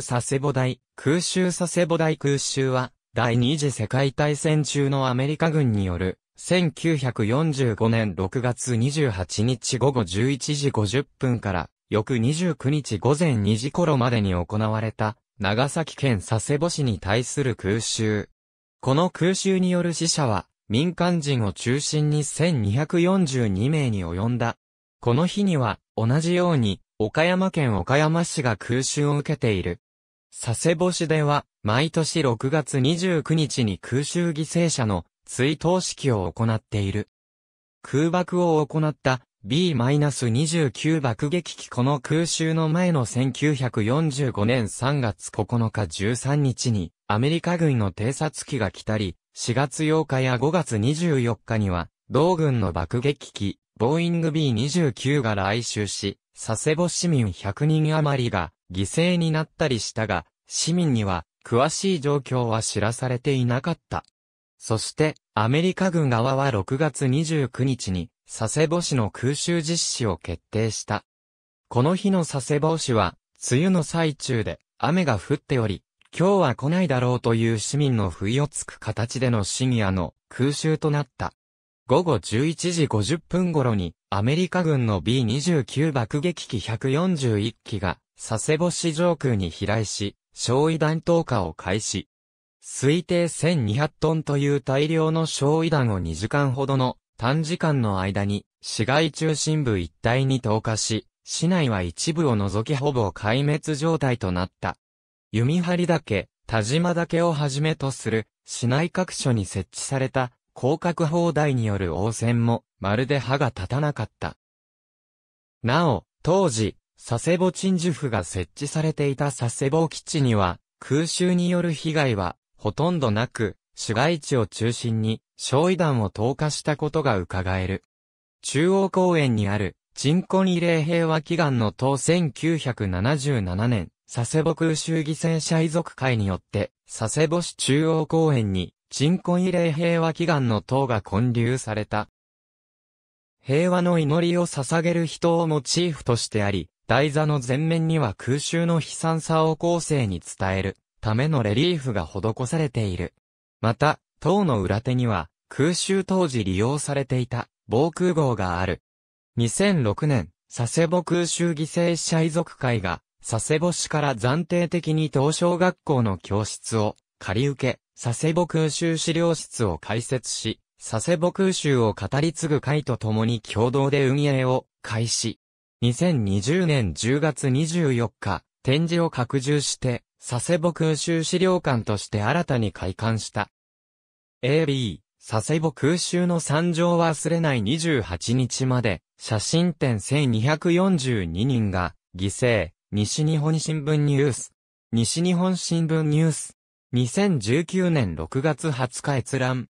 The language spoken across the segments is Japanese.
佐世保大、空襲佐世保大空襲は、第二次世界大戦中のアメリカ軍による、1945年6月28日午後11時50分から、翌29日午前2時頃までに行われた、長崎県佐世保市に対する空襲。この空襲による死者は、民間人を中心に1242名に及んだ。この日には、同じように、岡山県岡山市が空襲を受けている佐世保市では、毎年6月29日に空襲犠牲者の追悼式を行っている。空爆を行った B-29 爆撃機この空襲の前の1945年3月9日13日にアメリカ軍の偵察機が来たり、4月8日や5月24日には同軍の爆撃機ボーイング B29 が来襲し、佐世保市民100人余りが犠牲になったりしたが、市民には詳しい状況は知らされていなかった。そして、アメリカ軍側は6月29日に佐世保市の空襲実施を決定した。この日の佐世保市は、梅雨の最中で雨が降っており、今日は来ないだろうという市民の不意をつく形での深夜の空襲となった。午後11時50分頃に、アメリカ軍の B29 爆撃機141機が、佐世保市上空に飛来し、焼夷弾投下を開始。推定1200トンという大量の焼夷弾を2時間ほどの短時間の間に市街中心部一帯に投下し、市内は一部を除きほぼ壊滅状態となった。弓張岳、田島岳をはじめとする市内各所に設置された広角砲台による応戦も、まるで歯が立たなかった。なお、当時、佐世保鎮守府が設置されていた佐世保基地には、空襲による被害は、ほとんどなく、市街地を中心に、焼夷弾を投下したことが伺える。中央公園にある、鎮魂慰霊平和祈願の党1977年、佐世保空襲犠牲者遺族会によって、佐世保市中央公園に鎮魂慰霊平和祈願の塔が建立された。平和の祈りを捧げる人をモチーフとしてあり、台座の前面には空襲の悲惨さを後世に伝えるためのレリーフが施されている。また、塔の裏手には空襲当時利用されていた防空壕がある。2006年、佐世保空襲犠牲者遺族会が佐世保市から暫定的に東小学校の教室を借り受け、佐世保空襲資料室を開設し、佐世保空襲を語り継ぐ会と共に共同で運営を開始。2020年10月24日、展示を拡充して、佐世保空襲資料館として新たに開館した。AB、佐世保空襲の惨状忘れない28日まで、写真展1242人が、犠牲、西日本新聞ニュース。西日本新聞ニュース。2019年6月20日閲覧。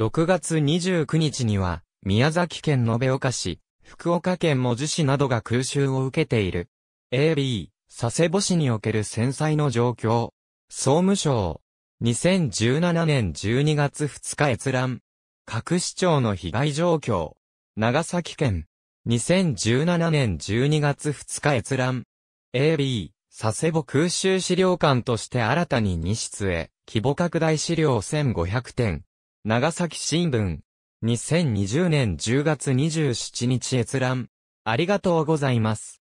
6月29日には、宮崎県延岡市、福岡県文字市などが空襲を受けている。AB、佐世保市における戦災の状況。総務省。2017年12月2日閲覧。各市長の被害状況。長崎県。2017年12月2日閲覧。AB、佐世保空襲資料館として新たに2室へ、規模拡大資料1500点。長崎新聞。2020年10月27日閲覧。ありがとうございます。